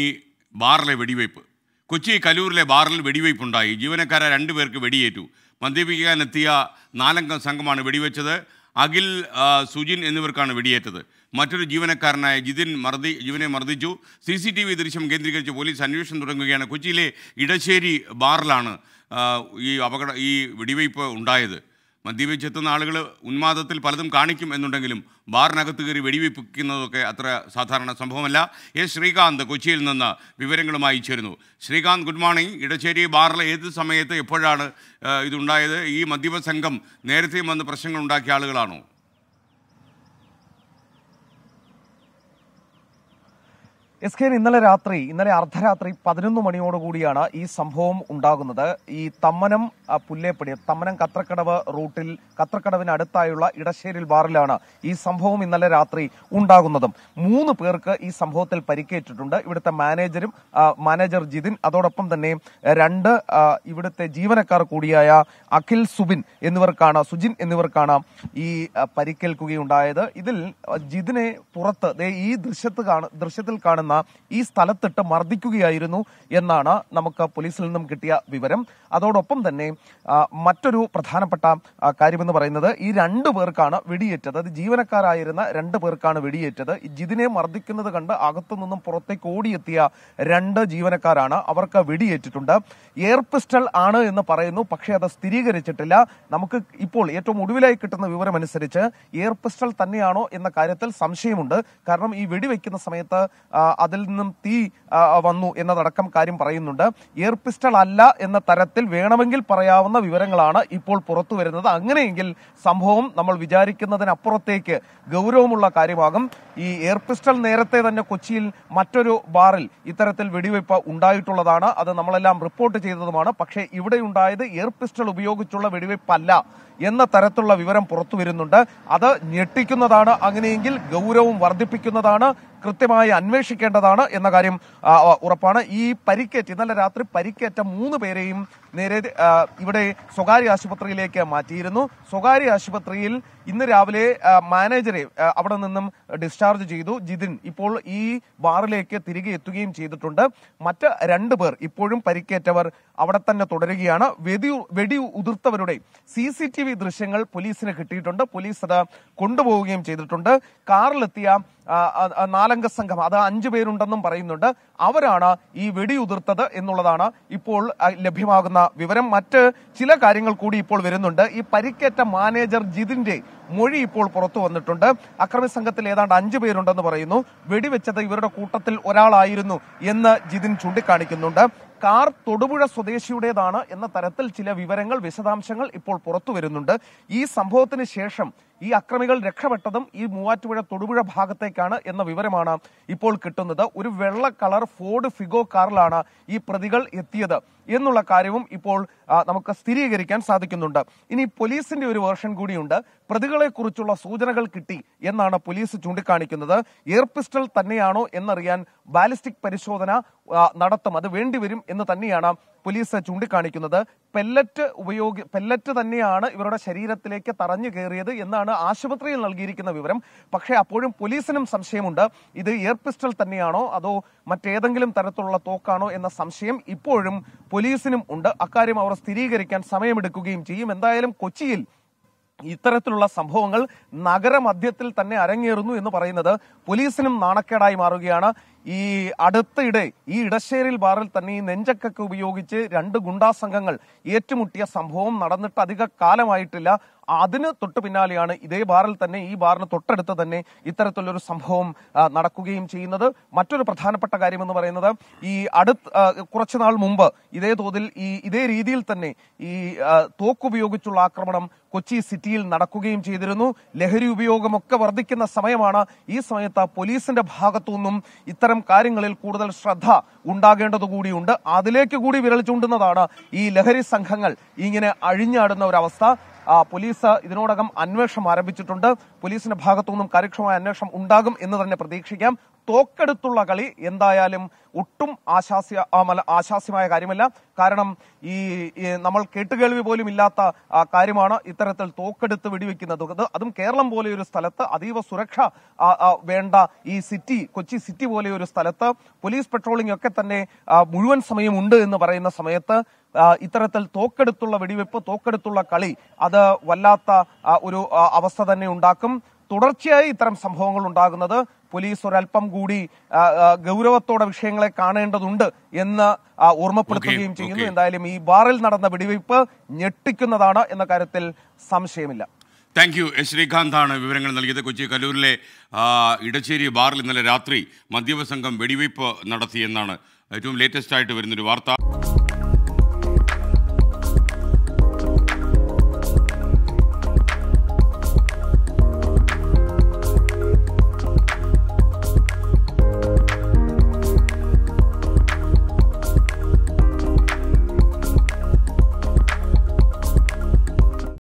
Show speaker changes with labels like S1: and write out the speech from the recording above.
S1: ഈ ബാറിലെ വെടിവയ്പ് കൊച്ചി കലൂരിലെ ബാറിൽ ഉണ്ടായി ജീവനക്കാരെ രണ്ടുപേർക്ക് വെടിയേറ്റു മദ്യപിക്കാനെത്തിയ നാലംഗ സംഘമാണ് വെടിവെച്ചത് അഖിൽ സുജിൻ എന്നിവർക്കാണ് വെടിയേറ്റത് മറ്റൊരു ജീവനക്കാരനായ ജിതിൻ മർദ്ദി ജീവനെ മർദ്ദിച്ചു സി സി ടി വി ദൃശ്യം കേന്ദ്രീകരിച്ച് പോലീസ് അന്വേഷണം തുടങ്ങുകയാണ് കൊച്ചിയിലെ ഇടശ്ശേരി ബാറിലാണ് ഈ അപകട ഈ വെടിവയ്പ് ഉണ്ടായത് മദ്യപിച്ച് എത്തുന്ന ആളുകൾ ഉന്മാദത്തിൽ പലതും കാണിക്കും എന്നുണ്ടെങ്കിലും ബാറിനകത്ത് കയറി വെടിവെപ്പിക്കുന്നതൊക്കെ അത്ര സാധാരണ സംഭവമല്ല എ ശ്രീകാന്ത് കൊച്ചിയിൽ നിന്ന് വിവരങ്ങളുമായി ചേരുന്നു ശ്രീകാന്ത് ഗുഡ് മോർണിംഗ് ഇടശ്ശേരി ബാറിലെ ഏത് സമയത്ത് എപ്പോഴാണ് ഇതുണ്ടായത് ഈ മദ്യപ സംഘം നേരത്തെയും വന്ന് പ്രശ്നങ്ങൾ ഉണ്ടാക്കിയ ആളുകളാണോ
S2: എസ് കെ ഇന്നലെ രാത്രി ഇന്നലെ അർദ്ധരാത്രി പതിനൊന്ന് മണിയോടുകൂടിയാണ് ഈ സംഭവം ഉണ്ടാകുന്നത് ഈ തമ്മനം പുല്ലേപ്പടി തമ്മനം കത്രക്കടവ് റൂട്ടിൽ കത്രക്കടവിനടുത്തായുള്ള അടുത്തായുള്ള ഇടശ്ശേരിൽ ബാറിലാണ് ഈ സംഭവം ഇന്നലെ രാത്രി ഉണ്ടാകുന്നതും മൂന്ന് പേർക്ക് ഈ സംഭവത്തിൽ പരിക്കേറ്റിട്ടുണ്ട് ഇവിടുത്തെ മാനേജരും മാനേജർ ജിതിൻ അതോടൊപ്പം തന്നെ രണ്ട് ഇവിടുത്തെ ജീവനക്കാർ കൂടിയായ അഖിൽ സുബിൻ എന്നിവർക്കാണ് സുജിൻ എന്നിവർക്കാണ് ഈ പരിക്കേൽക്കുകയുണ്ടായത് ഇതിൽ ജിതിനെ പുറത്ത് ഈ ദൃശ്യത്ത് ദൃശ്യത്തിൽ കാണുന്ന എന്ന ഈ സ്ഥലത്തിട്ട് മർദ്ദിക്കുകയായിരുന്നു എന്നാണ് നമുക്ക് പോലീസിൽ നിന്നും കിട്ടിയ വിവരം അതോടൊപ്പം തന്നെ മറ്റൊരു പ്രധാനപ്പെട്ട കാര്യമെന്ന് പറയുന്നത് ഈ രണ്ടു പേർക്കാണ് വെടിയേറ്റത് അത് ജീവനക്കാരായിരുന്ന രണ്ട് പേർക്കാണ് വെടിയേറ്റത് ജിതിനെ മർദ്ദിക്കുന്നത് കണ്ട് അകത്തു നിന്നും പുറത്തേക്ക് ഓടിയെത്തിയ രണ്ട് ജീവനക്കാരാണ് അവർക്ക് വെടിയേറ്റിട്ടുണ്ട് എയർ പിസ്റ്റൾ ആണ് എന്ന് പറയുന്നു പക്ഷേ അത് സ്ഥിരീകരിച്ചിട്ടില്ല നമുക്ക് ഇപ്പോൾ ഏറ്റവും ഒടുവിലായി കിട്ടുന്ന വിവരം അനുസരിച്ച് എയർ പിസ്റ്റൾ തന്നെയാണോ എന്ന കാര്യത്തിൽ സംശയമുണ്ട് കാരണം ഈ വെടിവെക്കുന്ന സമയത്ത് അതിൽ നിന്നും തീ വന്നു എന്നതടക്കം കാര്യം പറയുന്നുണ്ട് എയർ പിസ്റ്റൾ അല്ല എന്ന തരത്തിൽ വേണമെങ്കിൽ പറയാവുന്ന വിവരങ്ങളാണ് ഇപ്പോൾ പുറത്തു വരുന്നത് അങ്ങനെയെങ്കിൽ സംഭവം നമ്മൾ വിചാരിക്കുന്നതിനപ്പുറത്തേക്ക് ഗൗരവമുള്ള കാര്യമാകും ഈ എയർ പിസ്റ്റൾ നേരത്തെ തന്നെ കൊച്ചിയിൽ മറ്റൊരു ബാറിൽ ഇത്തരത്തിൽ വെടിവയ്പ് ഉണ്ടായിട്ടുള്ളതാണ് അത് നമ്മളെല്ലാം റിപ്പോർട്ട് ചെയ്തതുമാണ് പക്ഷേ ഇവിടെ ഉണ്ടായത് എയർ പിസ്റ്റൾ ഉപയോഗിച്ചുള്ള വെടിവയ്പ്പല്ല എന്ന തരത്തിലുള്ള വിവരം പുറത്തു വരുന്നുണ്ട് അത് ഞെട്ടിക്കുന്നതാണ് അങ്ങനെയെങ്കിൽ ഗൗരവം വർദ്ധിപ്പിക്കുന്നതാണ് കൃത്യമായി അന്വേഷിക്കേണ്ടതാണ് എന്ന കാര്യം ഉറപ്പാണ് ഈ പരിക്കേറ്റ് ഇന്നലെ രാത്രി പരിക്കേറ്റ മൂന്ന് പേരെയും നേരെ ഇവിടെ സ്വകാര്യ ആശുപത്രിയിലേക്ക് മാറ്റിയിരുന്നു സ്വകാര്യ ആശുപത്രിയിൽ ഇന്ന് രാവിലെ മാനേജറെ അവിടെ നിന്നും ഡിസ്ചാർജ് ചെയ്തു ജിതിൻ ഇപ്പോൾ ഈ ബാറിലേക്ക് തിരികെ എത്തുകയും ചെയ്തിട്ടുണ്ട് മറ്റ് രണ്ടു പേർ ഇപ്പോഴും പരിക്കേറ്റവർ അവിടെ തന്നെ തുടരുകയാണ് വെടി വെടി ഉതിർത്തവരുടെ സി സി ടി വി ദൃശ്യങ്ങൾ പോലീസിന് കിട്ടിയിട്ടുണ്ട് പോലീസ് അത് കൊണ്ടുപോവുകയും ചെയ്തിട്ടുണ്ട് കാറിലെത്തിയ നാലംഗ സംഘം അത് അഞ്ചു പേരുണ്ടെന്നും പറയുന്നുണ്ട് അവരാണ് ഈ വെടിയുതിർത്തത് എന്നുള്ളതാണ് ഇപ്പോൾ ലഭ്യമാകുന്ന വിവരം മറ്റ് ചില കാര്യങ്ങൾ കൂടി ഇപ്പോൾ വരുന്നുണ്ട് ഈ പരിക്കേറ്റ മാനേജർ ജിതിന്റെ മൊഴി ഇപ്പോൾ പുറത്തു വന്നിട്ടുണ്ട് അക്രമി സംഘത്തിൽ ഏതാണ്ട് അഞ്ചു പേരുണ്ടെന്ന് പറയുന്നു വെടിവെച്ചത് ഇവരുടെ കൂട്ടത്തിൽ ഒരാളായിരുന്നു എന്ന് ജിതിൻ ചൂണ്ടിക്കാണിക്കുന്നുണ്ട് കാർ തൊടുപുഴ സ്വദേശിയുടേതാണ് എന്ന തരത്തിൽ ചില വിവരങ്ങൾ വിശദാംശങ്ങൾ ഇപ്പോൾ പുറത്തു വരുന്നുണ്ട് ഈ സംഭവത്തിന് ശേഷം ഈ അക്രമികൾ രക്ഷപ്പെട്ടതും ഈ മൂവാറ്റുപുഴ തൊടുപുഴ ഭാഗത്തേക്കാണ് എന്ന വിവരമാണ് ഇപ്പോൾ കിട്ടുന്നത് ഒരു വെള്ള കളർ ഫോർഡ് ഫിഗോ കാറിലാണ് ഈ പ്രതികൾ എത്തിയത് എന്നുള്ള കാര്യവും ഇപ്പോൾ നമുക്ക് സ്ഥിരീകരിക്കാൻ സാധിക്കുന്നുണ്ട് ഇനി പോലീസിന്റെ ഒരു വേർഷൻ കൂടിയുണ്ട് പ്രതികളെക്കുറിച്ചുള്ള സൂചനകൾ കിട്ടി എന്നാണ് പോലീസ് ചൂണ്ടിക്കാണിക്കുന്നത് എയർ പിസ്റ്റൽ തന്നെയാണോ എന്നറിയാൻ ബാലിസ്റ്റിക് പരിശോധന നടത്തും അത് വേണ്ടിവരും എന്ന് തന്നെയാണ് പോലീസ് ചൂണ്ടിക്കാണിക്കുന്നത് പെല്ലറ്റ് ഉപയോഗി പെല്ലറ്റ് തന്നെയാണ് ഇവരുടെ ശരീരത്തിലേക്ക് തറഞ്ഞു കയറിയത് എന്നാണ് ആശുപത്രിയിൽ നൽകിയിരിക്കുന്ന വിവരം പക്ഷേ അപ്പോഴും പോലീസിനും സംശയമുണ്ട് ഇത് എയർ പിസ്റ്റൽ തന്നെയാണോ അതോ മറ്റേതെങ്കിലും തരത്തിലുള്ള തോക്കാണോ എന്ന സംശയം ഇപ്പോഴും പോലീസിനും ഉണ്ട് അക്കാര്യം അവർ സ്ഥിരീകരിക്കാൻ സമയമെടുക്കുകയും ചെയ്യും എന്തായാലും കൊച്ചിയിൽ ഇത്തരത്തിലുള്ള സംഭവങ്ങൾ നഗരമധ്യത്തിൽ തന്നെ അരങ്ങേറുന്നു എന്ന് പറയുന്നത് പോലീസിനും നാണക്കേടായി മാറുകയാണ് ഈ അടുത്തിടെ ഈ ഇടശ്ശേരിൽ ബാറിൽ തന്നെ ഈ നെഞ്ചക്കൊക്കെ ഉപയോഗിച്ച് രണ്ട് ഗുണ്ടാ സംഘങ്ങൾ ഏറ്റുമുട്ടിയ സംഭവം നടന്നിട്ട് അധിക കാലമായിട്ടില്ല അതിന് തൊട്ട് പിന്നാലെയാണ് ഇതേ ബാറിൽ തന്നെ ഈ ബാറിന് തൊട്ടടുത്ത് തന്നെ ഇത്തരത്തിലൊരു സംഭവം നടക്കുകയും ചെയ്യുന്നത് മറ്റൊരു പ്രധാനപ്പെട്ട കാര്യമെന്ന് പറയുന്നത് ഈ അടുത്ത് കുറച്ചുനാൾ മുമ്പ് ഇതേ തോതിൽ ഈ ഇതേ രീതിയിൽ തന്നെ ഈ തോക്കുപയോഗിച്ചുള്ള ആക്രമണം കൊച്ചി സിറ്റിയിൽ നടക്കുകയും ചെയ്തിരുന്നു ലഹരി ഉപയോഗമൊക്കെ വർദ്ധിക്കുന്ന സമയമാണ് ഈ സമയത്ത് പോലീസിന്റെ ഭാഗത്തുനിന്നും ഇത്തരം കാര്യങ്ങളിൽ കൂടുതൽ ശ്രദ്ധ ഉണ്ടാകേണ്ടതുകൂടിയുണ്ട് അതിലേക്ക് കൂടി വിരൽ ചൂണ്ടുന്നതാണ് ഈ ലഹരി സംഘങ്ങൾ ഇങ്ങനെ അഴിഞ്ഞാടുന്ന ഒരവസ്ഥ പോലീസ് ഇതിനോടകം അന്വേഷണം ആരംഭിച്ചിട്ടുണ്ട് പോലീസിന്റെ ഭാഗത്തുനിന്നും കാര്യക്ഷമമായ അന്വേഷണം ഉണ്ടാകും എന്ന് തന്നെ പ്രതീക്ഷിക്കാം തോക്കെടുത്തുള്ള കളി എന്തായാലും ഒട്ടും ആശാസ്യ ആശാസ്യമായ കാര്യമല്ല കാരണം ഈ നമ്മൾ കേട്ടുകേൾവി പോലും ഇല്ലാത്ത കാര്യമാണ് ഇത്തരത്തിൽ തോക്കെടുത്ത് വെടിവെക്കുന്നത് അതും കേരളം പോലെയൊരു ഒരു സ്ഥലത്ത് അതീവ സുരക്ഷ വേണ്ട ഈ സിറ്റി കൊച്ചി സിറ്റി പോലെയൊരു ഒരു സ്ഥലത്ത് പോലീസ് പെട്രോളിംഗ് ഒക്കെ തന്നെ മുഴുവൻ സമയം ഉണ്ട് എന്ന് പറയുന്ന സമയത്ത് ഇത്തരത്തിൽ തോക്കെടുത്തുള്ള വെടിവെപ്പ് തോക്കെടുത്തുള്ള കളി അത് വല്ലാത്ത ഒരു അവസ്ഥ തന്നെ ഉണ്ടാക്കും തുടർച്ചയായി ഇത്തരം സംഭവങ്ങൾ ഉണ്ടാകുന്നത് പോലീസ് ഒരല്പം കൂടി ഗൗരവത്തോടെ വിഷയങ്ങളെ കാണേണ്ടതുണ്ട് എന്ന് ഓർമ്മപ്പെടുത്തുകയും ചെയ്യുന്നു എന്തായാലും ഈ ബാറിൽ നടന്ന വെടിവയ്പ് ഞെട്ടിക്കുന്നതാണ് എന്ന കാര്യത്തിൽ സംശയമില്ല
S1: താങ്ക് യു ശ്രീകാന്താണ് വിവരങ്ങൾ നൽകിയത് കൊച്ചി കലൂരിലെ ഇടച്ചേരി ബാറിൽ ഇന്നലെ രാത്രി മദ്യപ സംഘം വെടിവയ്പ് നടത്തിയെന്നാണ് ഏറ്റവും ലേറ്റസ്റ്റ് ആയിട്ട് വരുന്നൊരു വാർത്ത